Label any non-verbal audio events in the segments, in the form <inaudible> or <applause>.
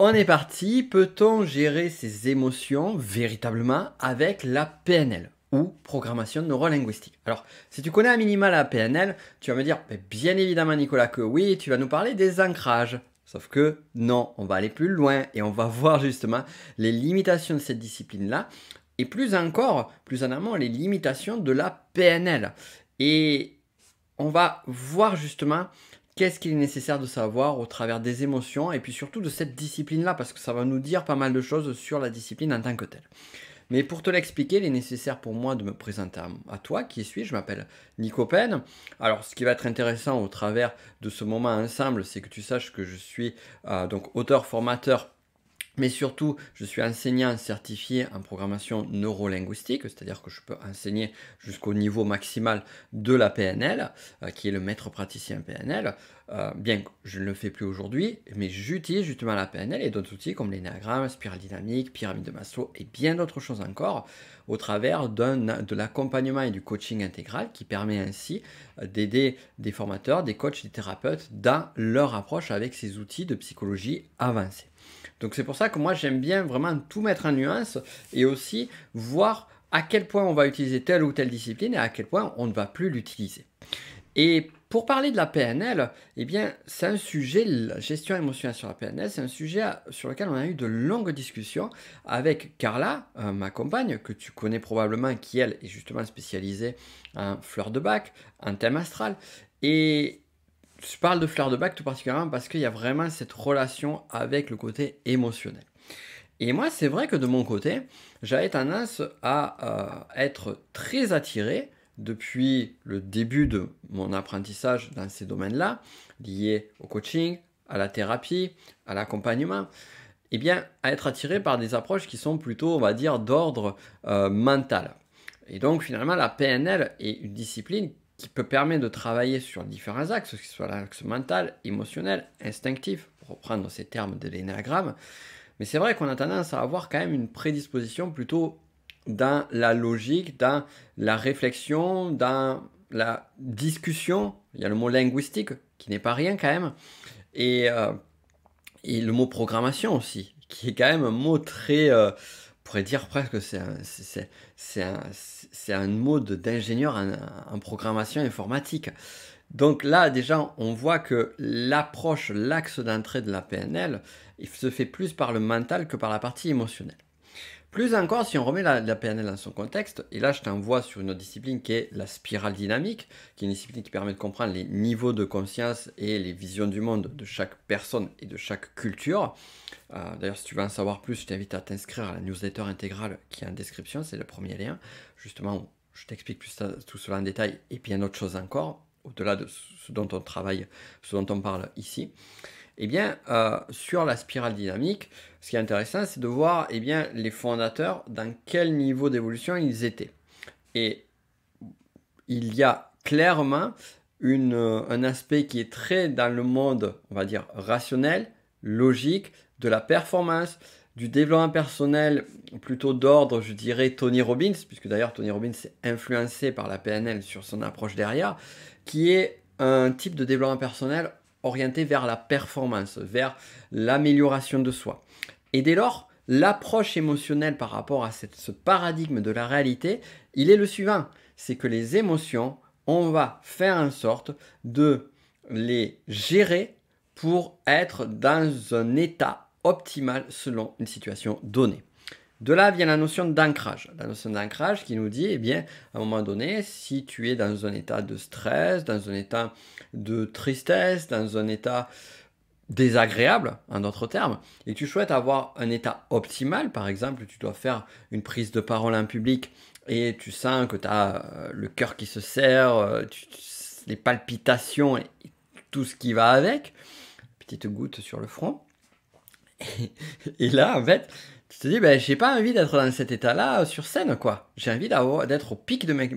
On est parti, peut-on gérer ses émotions véritablement avec la PNL ou programmation neurolinguistique Alors, si tu connais un minima la PNL, tu vas me dire, bien évidemment Nicolas que oui, tu vas nous parler des ancrages. Sauf que non, on va aller plus loin et on va <laughs> voir justement les limitations de cette discipline-là et plus encore, plus en amont, les limitations de la PNL. Et on va voir justement qu'est-ce qu'il est nécessaire de savoir au travers des émotions et puis surtout de cette discipline-là, parce que ça va nous dire pas mal de choses sur la discipline en tant que telle. Mais pour te l'expliquer, il est nécessaire pour moi de me présenter à, toi, qui suis-je Je m'appelle Nico Pen. Alors, ce qui va être intéressant au travers de ce moment ensemble, c'est que tu saches que je suis euh, donc auteur, formateur, mais surtout, je suis enseignant certifié en programmation neurolinguistique, c'est-à-dire que je peux enseigner jusqu'au niveau maximal de la PNL, euh, qui est le maître praticien PNL. Euh, bien que je ne le fais plus aujourd'hui, mais j'utilise justement la PNL et d'autres outils comme l'énagramme, spirale dynamique, pyramide de Maslow et bien d'autres choses encore au travers de l'accompagnement et du coaching intégral qui permet ainsi euh, d'aider des formateurs, des coachs, des thérapeutes dans leur approche avec ces outils de psychologie avancée. Donc c'est pour ça que moi j'aime bien vraiment tout mettre en nuance et aussi voir à quel point on va utiliser telle ou telle discipline et à quel point on ne va plus l'utiliser. Et pour parler de la PNL, eh bien, c'est un sujet, la gestion émotionnelle sur la PNL, c'est un sujet sur lequel on a eu de longues discussions avec Carla, euh, ma compagne, que tu connais probablement, qui elle est justement spécialisée en fleurs de bac, en thème astral. Et, je parle de fleur de bac tout particulièrement parce qu'il y a vraiment cette relation avec le côté émotionnel. Et moi, c'est vrai que de mon côté, j'avais tendance à euh, être très attiré depuis le début de mon apprentissage dans ces domaines-là, liés au coaching, à la thérapie, à l'accompagnement, et eh bien, à être attiré par des approches qui sont plutôt, on va dire, d'ordre euh, mental. Et donc, finalement, la PNL est une discipline qui peut permettre de travailler sur différents axes, que ce soit l'axe mental, émotionnel, instinctif, pour reprendre ces termes de l'énagramme. Mais c'est vrai qu'on a tendance à avoir quand même une prédisposition plutôt dans la logique, dans la réflexion, dans la discussion. Il y a le mot linguistique qui n'est pas rien quand même. Et, euh, et, le mot programmation aussi, qui est quand même un mot très... Euh, pourrait dire presque que c'est un, mode d'ingénieur en, programmation informatique. Donc là, déjà, on voit que l'approche, l'axe d'entrée de la PNL, il se fait plus par le mental que par la partie émotionnelle. Plus encore, si on remet la, PNL dans son contexte, et là je t'envoie sur une autre discipline qui est la spirale dynamique, qui est une discipline qui permet de comprendre les niveaux de conscience et les visions du monde de chaque personne et de chaque culture. Euh, d'ailleurs, si tu veux en savoir plus, je t'invite à t'inscrire à la newsletter intégrale qui est en description, c'est le premier lien. Justement, je t'explique tout cela en détail et puis il y une autre chose encore, au-delà de ce dont on travaille, ce dont on parle ici eh bien, euh, sur la spirale dynamique, ce qui est intéressant, c'est de voir eh bien, les fondateurs, dans quel niveau d'évolution ils étaient. Et il y a clairement un aspect qui est très dans le monde, on va dire, rationnel, logique, de la performance, du développement personnel plutôt d'ordre, je dirais, Tony Robbins, puisque d'ailleurs Tony Robbins est influencé par la PNL sur son approche derrière, qui est un type de développement personnel orienté vers la performance, vers l'amélioration de soi. Et dès lors, l'approche émotionnelle par rapport à ce paradigme de la réalité, il est le suivant. C'est que les émotions, on va faire en sorte de les gérer pour être dans un état optimal selon une situation donnée. De là vient la notion d'ancrage. La notion d'ancrage qui nous dit, eh bien, à un moment donné, si tu es dans un état de stress, dans un état de tristesse, dans un état désagréable, en d'autres termes, et tu souhaites avoir un état optimal, par exemple, tu dois faire une prise de parole en public et tu sens que tu as euh, le cœur qui se serre, euh, les palpitations et tout ce qui va avec, petite goutte sur le front, et là, en fait, tu te dis, ben, j'ai pas envie d'être dans cet état-là sur scène, quoi. J'ai envie d'être au pic de mes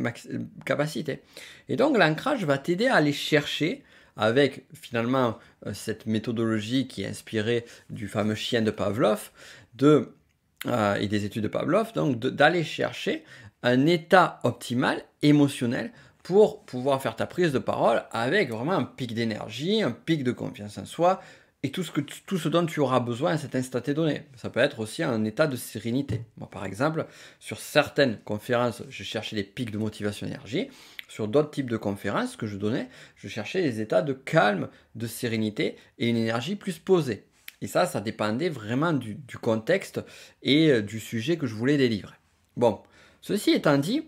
capacités. Et donc, l'ancrage va t'aider à aller chercher avec finalement euh, cette méthodologie qui est inspirée du fameux chien de Pavlov de, euh, et des études de Pavlov, donc d'aller chercher un état optimal émotionnel pour pouvoir faire ta prise de parole avec vraiment un pic d'énergie, un pic de confiance en soi, et tout ce, que, tout ce dont tu auras besoin à cet instant donné. Ça peut être aussi un état de sérénité. par exemple, sur certaines conférences, je cherchais des pics de motivation énergie. Sur d'autres types de conférences que je donnais, je cherchais des états de calme, de sérénité et une énergie plus posée. Et ça, ça dépendait vraiment du, du contexte et euh, du sujet que je voulais délivrer. Bon, ceci étant dit,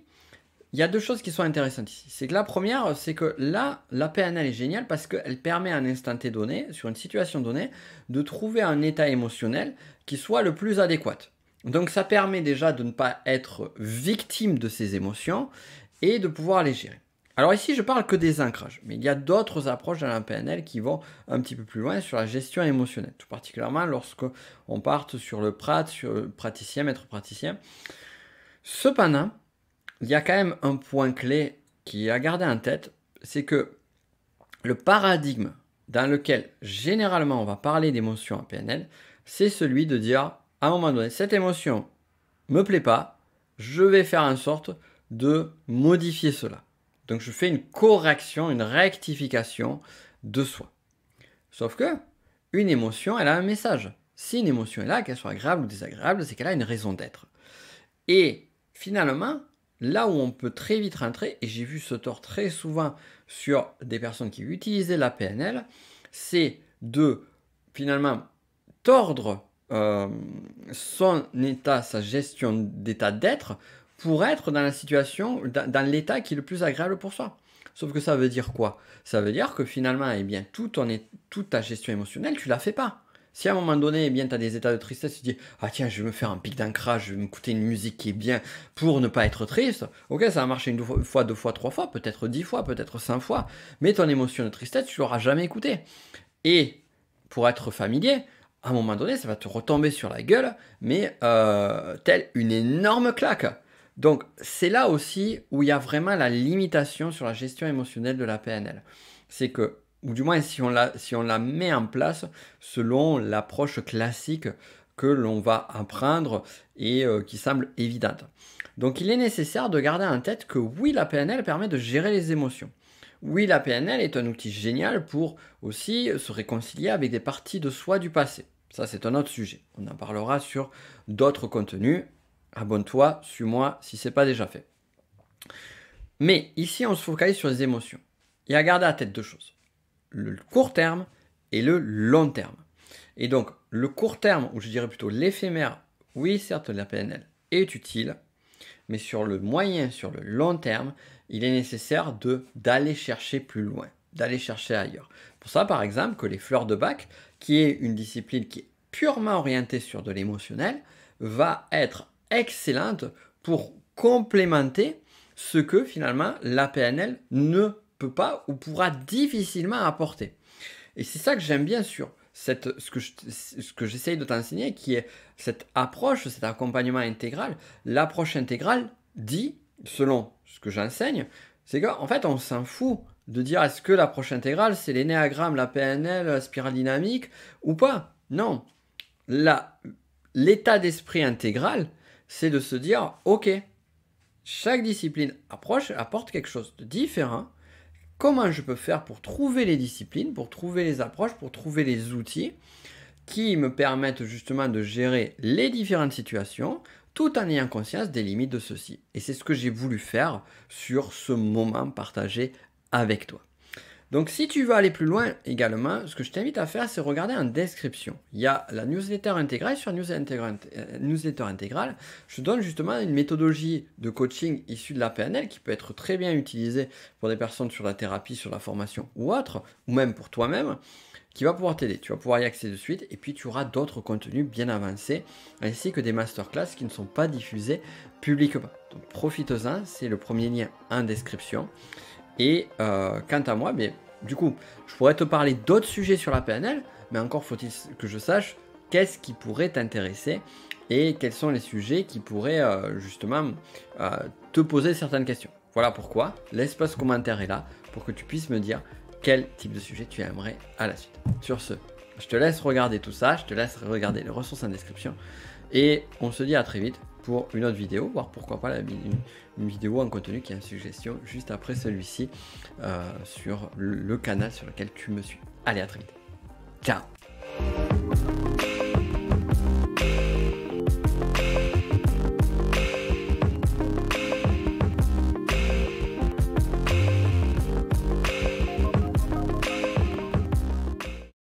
il y a deux choses qui sont intéressantes ici. C'est que la première, c'est que là, la PNL est géniale parce qu'elle permet à un instant T donné, sur une situation donnée, de trouver un état émotionnel qui soit le plus adéquat. Donc ça permet déjà de ne pas être victime de ses émotions et de pouvoir les gérer. Alors ici, je parle que des ancrages, mais il y a d'autres approches dans la PNL qui vont un petit peu plus loin sur la gestion émotionnelle, tout particulièrement lorsque on parte sur le prat, sur le praticien, maître praticien. Cependant, il y a quand même un point clé qui est à garder en tête, c'est que le paradigme dans lequel généralement on va parler d'émotion en PNL, c'est celui de dire à un moment donné, cette émotion me plaît pas, je vais faire en sorte de modifier cela. Donc je fais une correction, une rectification de soi. Sauf que une émotion, elle a un message. Si une émotion est là, qu'elle soit agréable ou désagréable, c'est qu'elle a une raison d'être. Et finalement, là où on peut très vite rentrer, et j'ai vu ce tort très souvent sur des personnes qui utilisaient la PNL, c'est de finalement tordre euh, son état, sa gestion d'état d'être pour être dans la situation, dans, l'état qui est le plus agréable pour soi. Sauf que ça veut dire quoi Ça veut dire que finalement, eh bien, tout, toute ta gestion émotionnelle, tu la fais pas. Si à un moment donné, eh bien, tu as des états de tristesse, tu te dis Ah tiens, je vais me faire un pic d'ancrage, je vais m'écouter une musique qui est bien pour ne pas être triste. Ok, ça va marcher une fois, deux fois, trois fois, peut-être dix fois, peut-être cinq fois. Mais ton émotion de tristesse, tu l'auras jamais écoutée. Et pour être familier, à un moment donné, ça va te retomber sur la gueule, mais euh, telle une énorme claque. Donc c'est là aussi où il y a vraiment la limitation sur la gestion émotionnelle de la PNL. C'est que ou du moins si on la, met en place selon l'approche classique que l'on va apprendre et euh, qui semble évidente. Donc il est nécessaire de garder en tête que oui, la PNL permet de gérer les émotions. Oui, la PNL est un outil génial pour aussi se réconcilier avec des parties de soi du passé. Ça, c'est un autre sujet. On en parlera sur d'autres contenus. Abonne-toi, suis-moi si ce n'est pas déjà fait. Mais ici, on se focalise sur les émotions. Et à garder à tête deux choses le court terme et le long terme. Et donc, le court terme, ou je dirais plutôt l'éphémère, oui, certes, la PNL est utile, mais sur le moyen, sur le long terme, il est nécessaire de d'aller chercher plus loin, d'aller chercher ailleurs. Pour ça, par exemple, que les fleurs de bac, qui est une discipline qui est purement orientée sur de l'émotionnel, va être excellente pour complémenter ce que finalement la PNL ne peut pas ou pourra difficilement apporter. Et c'est ça que j'aime bien sur Cette, ce que j'essaye de t'enseigner, qui est cette approche, cet accompagnement intégral. L'approche intégrale dit, selon ce que j'enseigne, c'est qu'en fait, on s'en fout de dire est-ce que l'approche intégrale, c'est l'énéagramme, la PNL, la spirale dynamique ou pas. Non. L'état d'esprit intégral, c'est de se dire, ok, chaque discipline approche apporte quelque chose de différent comment je peux faire pour trouver les disciplines, pour trouver les approches, pour trouver les outils qui me permettent justement de gérer les différentes situations tout en ayant conscience des limites de ceci. Et c'est ce que j'ai voulu faire sur ce moment partagé avec toi. Donc si tu veux aller plus loin également, ce que je t'invite à faire, c'est regarder en description. Il y a la newsletter intégrale. Sur news euh, newsletter intégrale, je donne justement une méthodologie de coaching issue de la PNL qui peut être très bien utilisée pour des personnes sur la thérapie, sur la formation ou autre, ou même pour toi-même qui va pouvoir t'aider. Tu vas pouvoir y accéder de suite et puis tu auras d'autres contenus bien avancés ainsi que des masterclass qui ne sont pas diffusés publiquement. Donc profite en c'est le premier lien en description. Et euh, quant à moi, du coup, je pourrais te parler d'autres sujets sur la PNL, mais encore faut-il que je sache qu'est-ce qui pourrait t'intéresser et quels sont les sujets qui pourraient euh, justement euh, te poser certaines questions. Voilà pourquoi l'espace commentaire est là pour que tu puisses me dire quel type de sujet tu aimerais à la suite. Sur ce, je te laisse regarder tout ça, je te laisse regarder les ressources en description et on se dit à très vite une autre vidéo, voire pourquoi pas la, une, vidéo en contenu qui est une suggestion juste après celui-ci euh, sur le, le canal sur lequel tu me suis. Allez, à très vite. Ciao